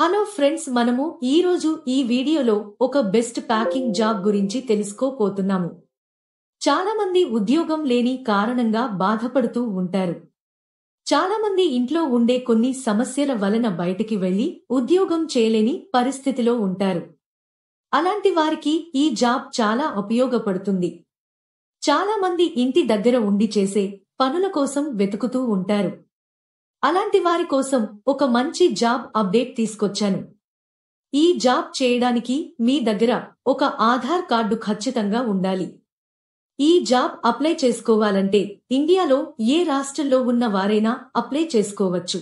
hello friends మనము ఈరోజు ఈ వీడియోలో ఒక బెస్ట్ ప్యాకింగ్ జాబ్ గురించి తెలుసుకోపోతున్నాము చాలామంది ఉద్యోగం లేని కారణంగా బాధపడుతూ ఉంటారు చాలామంది ఇంట్లో ఉండే కొన్ని సమస్యల వలన బయటికి వెళ్లి ఉద్యోగం చేయలేని పరిస్థితిలో ఉంటారు అలాంటి వారికి ఈ జాబ్ చాలా ఉపయోగపడుతుంది చాలామంది ఇంటి దగ్గర ఉండి చేసే పనుల కోసం వెతుకుతూ ఉంటారు అలాంటి వారి కోసం ఒక మంచి జాబ్ అప్డేట్ తీసుకొచ్చాను ఈ జాబ్ చేయడానికి మీ దగ్గర ఒక ఆధార్ కార్డు ఖచ్చితంగా ఉండాలి ఈ జాబ్ అప్లై చేసుకోవాలంటే ఇండియాలో ఏ రాష్ట్రంలో ఉన్న వారైనా అప్లై చేసుకోవచ్చు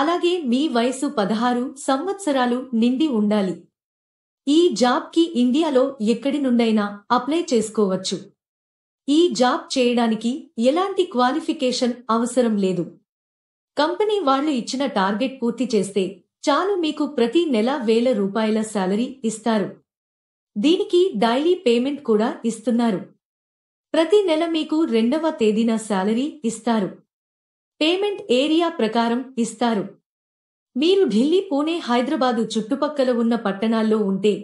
అలాగే మీ వయసు పదహారు సంవత్సరాలు నిండి ఉండాలి ఈ జాబ్కి ఇండియాలో ఎక్కడి నుండైనా అప్లై చేసుకోవచ్చు ఈ జాబ్ చేయడానికి ఎలాంటి క్వాలిఫికేషన్ అవసరం లేదు కంపెనీ వాళ్లు ఇచ్చిన టార్గెట్ పూర్తి చేస్తే చాలు మీకు ప్రతి నెల వేల రూపాయల శాలరీ ఇస్తారు దీనికి డైలీ పేమెంట్ కూడా ఇస్తున్నారు ప్రతి నెల మీకు రెండవ తేదీన శాలరీ ఇస్తారు పేమెంట్ ఏరియా ప్రకారం ఇస్తారు మీరు ఢిల్లీ పూణే హైదరాబాదు చుట్టుపక్కల ఉన్న పట్టణాల్లో ఉంటే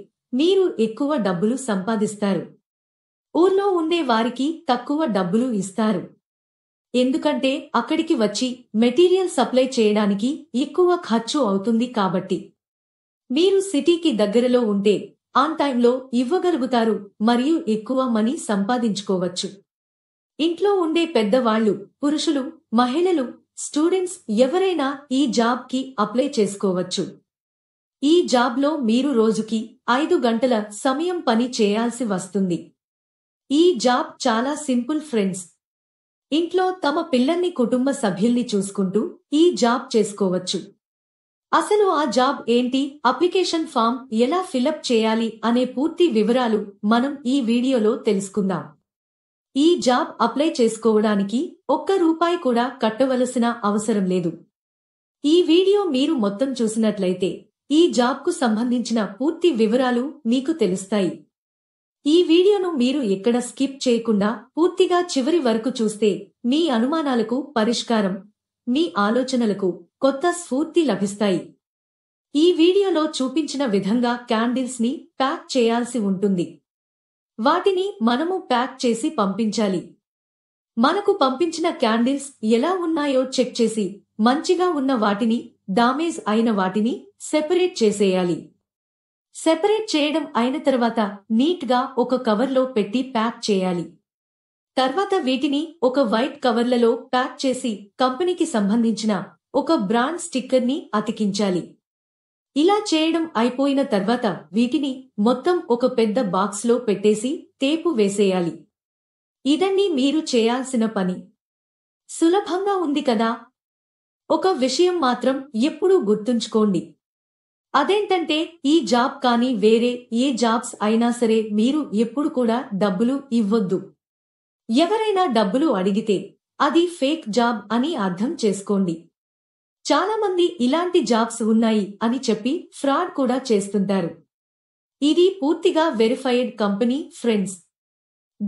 మీరు ఎక్కువ డబ్బులు సంపాదిస్తారు ఊర్లో ఉండే వారికి తక్కువ డబ్బులు ఇస్తారు ఎందుకంటే అక్కడికి వచ్చి మెటీరియల్ సప్లై చేయడానికి ఎక్కువ ఖర్చు అవుతుంది కాబట్టి మీరు సిటీకి దగ్గరలో ఉంటే ఆన్ టైంలో ఇవ్వగలుగుతారు మరియు ఎక్కువ మనీ సంపాదించుకోవచ్చు ఇంట్లో ఉండే పెద్దవాళ్లు పురుషులు మహిళలు స్టూడెంట్స్ ఎవరైనా ఈ జాబ్కి అప్లై చేసుకోవచ్చు ఈ జాబ్లో మీరు రోజుకి ఐదు గంటల సమయం పని చేయాల్సి వస్తుంది ఈ జాబ్ చాలా సింపుల్ ఫ్రెండ్స్ ఇంట్లో తమ పిల్లల్ని కుటుంబ సభ్యుల్ని చూసుకుంటూ ఈ జాబ్ చేసుకోవచ్చు అసలు ఆ జాబ్ ఏంటి అప్లికేషన్ ఫామ్ ఎలా ఫిలప్ చేయాలి అనే పూర్తి వివరాలు మనం ఈ వీడియోలో తెలుసుకుందాం ఈ జాబ్ అప్లై చేసుకోవడానికి ఒక్క రూపాయి కూడా కట్టవలసిన అవసరం లేదు ఈ వీడియో మీరు మొత్తం చూసినట్లయితే ఈ జాబ్కు సంబంధించిన పూర్తి వివరాలు మీకు తెలుస్తాయి ఈ వీడియోను మీరు ఎక్కడ స్కిప్ చేయకుండా పూర్తిగా చివరి వరకు చూస్తే మీ అనుమానాలకు పరిష్కారం మీ ఆలోచనలకు కొత్త స్ఫూర్తి లభిస్తాయి ఈ వీడియోలో చూపించిన విధంగా క్యాండిల్స్ ని ప్యాక్ చేయాల్సి ఉంటుంది వాటిని మనము ప్యాక్ చేసి పంపించాలి మనకు పంపించిన క్యాండిల్స్ ఎలా ఉన్నాయో చెక్ చేసి మంచిగా ఉన్న వాటిని డామేజ్ అయిన వాటిని సెపరేట్ చేసేయాలి సెపరేట్ చేయడం అయిన తర్వాత నీట్గా ఒక కవర్లో పెట్టి ప్యాక్ చేయాలి తర్వాత వీటిని ఒక వైట్ కవర్లలో ప్యాక్ చేసి కంపెనీకి సంబంధించిన ఒక బ్రాండ్ స్టిక్కర్ని అతికించాలి ఇలా చేయడం అయిపోయిన తర్వాత వీటిని మొత్తం ఒక పెద్ద బాక్స్లో పెట్టేసి తేపు వేసేయాలి ఇదన్నీ మీరు చేయాల్సిన పని సులభంగా ఉంది కదా ఒక విషయం మాత్రం ఎప్పుడూ గుర్తుంచుకోండి అదేంటంటే ఈ జాబ్ కానీ వేరే ఏ జాబ్స్ అయినా సరే మీరు ఎప్పుడు కూడా డబ్బులు ఇవ్వద్దు ఎవరైనా డబ్బులు అడిగితే అది ఫేక్ జాబ్ అని అర్థం చేసుకోండి చాలామంది ఇలాంటి జాబ్స్ ఉన్నాయి అని చెప్పి ఫ్రాడ్ కూడా చేస్తుంటారు ఇది పూర్తిగా వెరిఫైడ్ కంపెనీ ఫ్రెండ్స్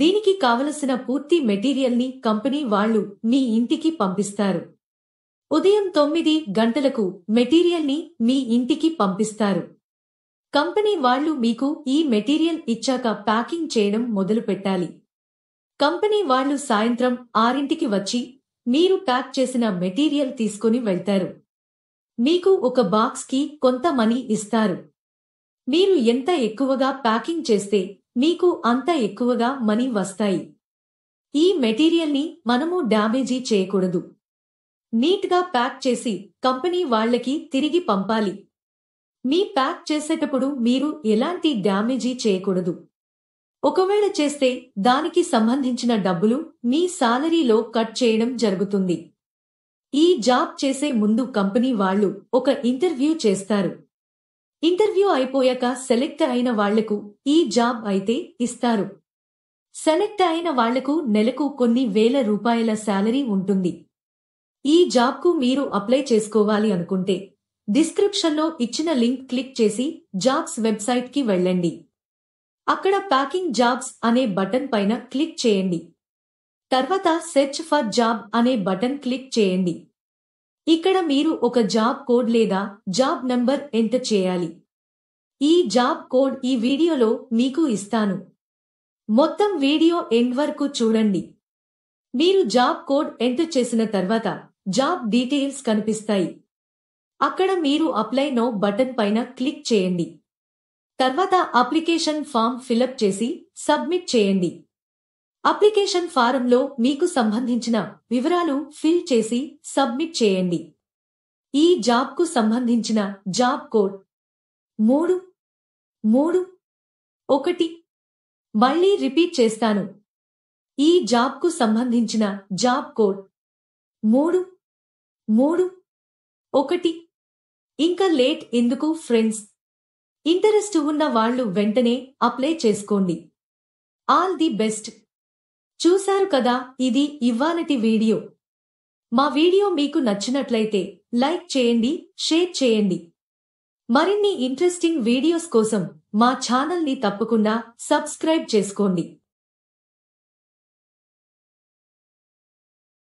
దీనికి కావలసిన పూర్తి మెటీరియల్ని కంపెనీ వాళ్ళు మీ ఇంటికి పంపిస్తారు ఉదయం తొమ్మిది గంటలకు మెటీరియల్ని మీ ఇంటికి పంపిస్తారు కంపెనీ వాళ్లు మీకు ఈ మెటీరియల్ ఇచ్చాక ప్యాకింగ్ చేయడం మొదలు పెట్టాలి కంపెనీ వాళ్లు సాయంత్రం ఆరింటికి వచ్చి మీరు ప్యాక్ చేసిన మెటీరియల్ తీసుకుని వెళ్తారు మీకు ఒక బాక్స్కి కొంత మనీ ఇస్తారు మీరు ఎంత ఎక్కువగా ప్యాకింగ్ చేస్తే మీకు అంత ఎక్కువగా మనీ వస్తాయి ఈ మెటీరియల్ని మనము డ్యామేజీ చేయకూడదు నీట్గా ప్యాక్ చేసి కంపెనీ వాళ్లకి తిరిగి పంపాలి మీ ప్యాక్ చేసేటప్పుడు మీరు ఎలాంటి డ్యామేజీ చేయకూడదు ఒకవేళ చేస్తే దానికి సంబంధించిన డబ్బులు మీ సాలరీలో కట్ చేయడం జరుగుతుంది ఈ జాబ్ చేసే ముందు కంపెనీ వాళ్లు ఒక ఇంటర్వ్యూ చేస్తారు ఇంటర్వ్యూ అయిపోయాక సెలెక్ట్ అయిన వాళ్లకు ఈ జాబ్ అయితే ఇస్తారు సెలెక్ట్ అయిన వాళ్లకు నెలకు కొన్ని వేల రూపాయల శాలరీ ఉంటుంది ఈ జాబ్కు మీరు అప్లై చేసుకోవాలి అనుకుంటే డిస్క్రిప్షన్లో ఇచ్చిన లింక్ క్లిక్ చేసి జాబ్స్ వెబ్సైట్కి వెళ్ళండి అక్కడ ప్యాకింగ్ జాబ్స్ అనే బటన్ పైన క్లిక్ చేయండి తర్వాత సెర్చ్ ఫర్ జాబ్ అనే బటన్ క్లిక్ చేయండి ఇక్కడ మీరు ఒక జాబ్ కోడ్ లేదా జాబ్ నంబర్ ఎంత చేయాలి ఈ జాబ్ కోడ్ ఈ వీడియోలో మీకు ఇస్తాను మొత్తం వీడియో ఎండ్ వరకు చూడండి మీరు జాబ్ కోడ్ ఎంటర్ చేసిన తర్వాత జాబ్ డీటెయిల్స్ కనిపిస్తాయి అక్కడ మీరు అప్లై నో బటన్ పైన క్లిక్ చేయండి తర్వాత అప్లికేషన్ ఫామ్ ఫిలప్ చేసి సబ్మిట్ చేయండి అప్లికేషన్ ఫారంలో మీకు సంబంధించిన వివరాలు ఫిల్ చేసి సబ్మిట్ చేయండి ఈ జాబ్కు సంబంధించిన జాబ్ కోడ్ మూడు మూడు ఒకటి మళ్ళీ రిపీట్ చేస్తాను ఈ జాబ్కు సంబంధించిన జాబ్ కోడ్ మూడు మూడు ఒకటి ఇంకా లేట్ ఎందుకు ఫ్రెండ్స్ ఇంటరెస్ట్ ఉన్న వాళ్ళు వెంటనే అప్లై చేసుకోండి ఆల్ ది బెస్ట్ చూశారు కదా ఇది ఇవ్వాలటి వీడియో మా వీడియో మీకు నచ్చినట్లయితే లైక్ చేయండి షేర్ చేయండి మరిన్ని ఇంట్రెస్టింగ్ వీడియోస్ కోసం మా ఛానల్ని తప్పకుండా సబ్స్క్రైబ్ చేసుకోండి